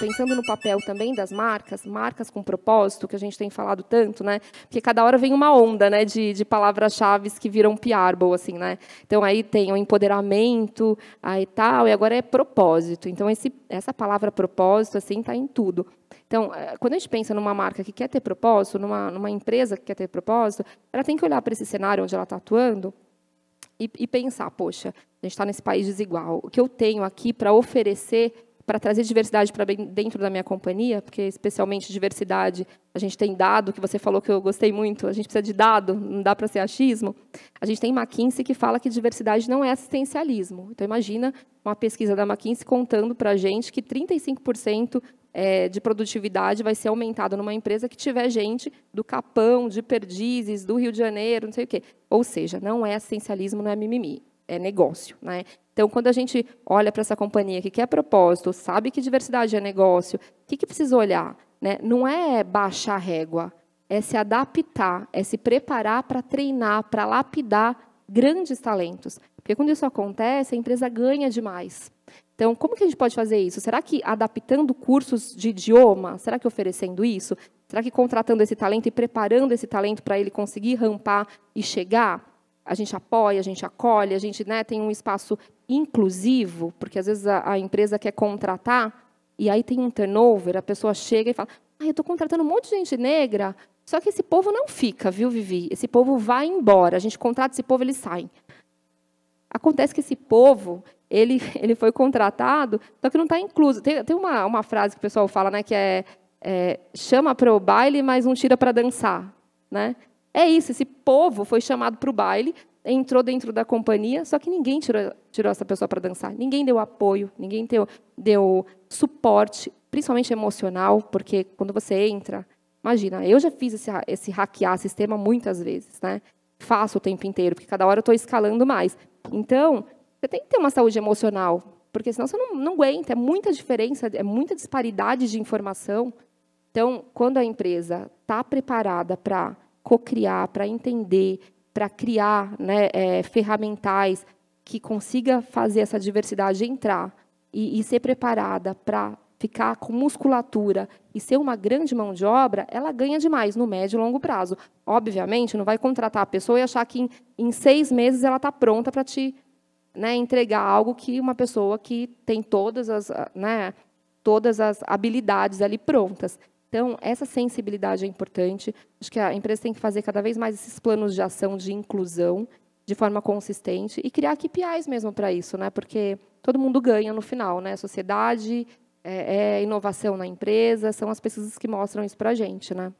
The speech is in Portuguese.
pensando no papel também das marcas, marcas com propósito, que a gente tem falado tanto, né? Porque cada hora vem uma onda, né, de, de palavras-chave que viram piarbo, assim, né? Então aí tem o empoderamento, aí tal, e agora é propósito. Então esse, essa palavra propósito, assim, está em tudo. Então, eh, quando a gente pensa numa marca que quer ter propósito, numa, numa empresa que quer ter propósito, ela tem que olhar para esse cenário onde ela está atuando e, e pensar, poxa, a gente está nesse país desigual. O que eu tenho aqui para oferecer para trazer diversidade para dentro da minha companhia, porque especialmente diversidade, a gente tem dado, que você falou que eu gostei muito, a gente precisa de dado, não dá para ser achismo. A gente tem McKinsey que fala que diversidade não é assistencialismo. Então imagina uma pesquisa da McKinsey contando para a gente que 35% é, de produtividade vai ser aumentado numa empresa que tiver gente do Capão, de Perdizes, do Rio de Janeiro, não sei o quê. Ou seja, não é assistencialismo, não é mimimi, é negócio. Né? Então, quando a gente olha para essa companhia que quer propósito, sabe que diversidade é negócio, o que, que precisa olhar? Né? Não é baixar a régua, é se adaptar, é se preparar para treinar, para lapidar grandes talentos. Porque quando isso acontece, a empresa ganha demais. Então, como que a gente pode fazer isso? Será que adaptando cursos de idioma? Será que oferecendo isso? Será que contratando esse talento e preparando esse talento para ele conseguir rampar e chegar? a gente apoia, a gente acolhe, a gente né, tem um espaço inclusivo, porque às vezes a, a, empresa quer contratar e aí tem um turnover, a pessoa chega e fala: ah, eu estou contratando um monte de gente negra, só que esse povo não fica, viu, Vivi? Esse povo vai embora, a gente contrata esse povo, eles saem. Acontece que esse povo, ele, ele foi contratado, só que não está incluso. Tem, tem uma, uma frase que o pessoal fala, né, que é, é chama para o baile, mas não tira para dançar, né? É isso, esse povo foi chamado para o baile, entrou dentro da companhia, só que ninguém tirou, tirou essa pessoa para dançar. Ninguém deu apoio, ninguém deu, deu suporte, principalmente emocional, porque quando você entra, imagina, eu já fiz esse, esse hackear sistema muitas vezes, né? Faço o tempo inteiro, porque cada hora eu estou escalando mais. Então, você tem que ter uma saúde emocional, porque senão você não, não aguenta. É muita diferença, é muita disparidade de informação. Então, quando a empresa está preparada para cocriar, para entender, para criar né, é, ferramentais que consiga fazer essa diversidade entrar e, e ser preparada para ficar com musculatura e ser uma grande mão de obra, ela ganha demais no médio e longo prazo. Obviamente, não vai contratar a pessoa e achar que em, em seis meses ela está pronta para te né, entregar algo que uma pessoa que tem todas as, né, todas as habilidades ali prontas. Então, essa sensibilidade é importante. Acho que a empresa tem que fazer cada vez mais esses planos de ação de inclusão de forma consistente e criar KPIs mesmo para isso, né? Porque todo mundo ganha no final, né? sociedade, é, é inovação na empresa, são as pesquisas que mostram isso para a gente, né?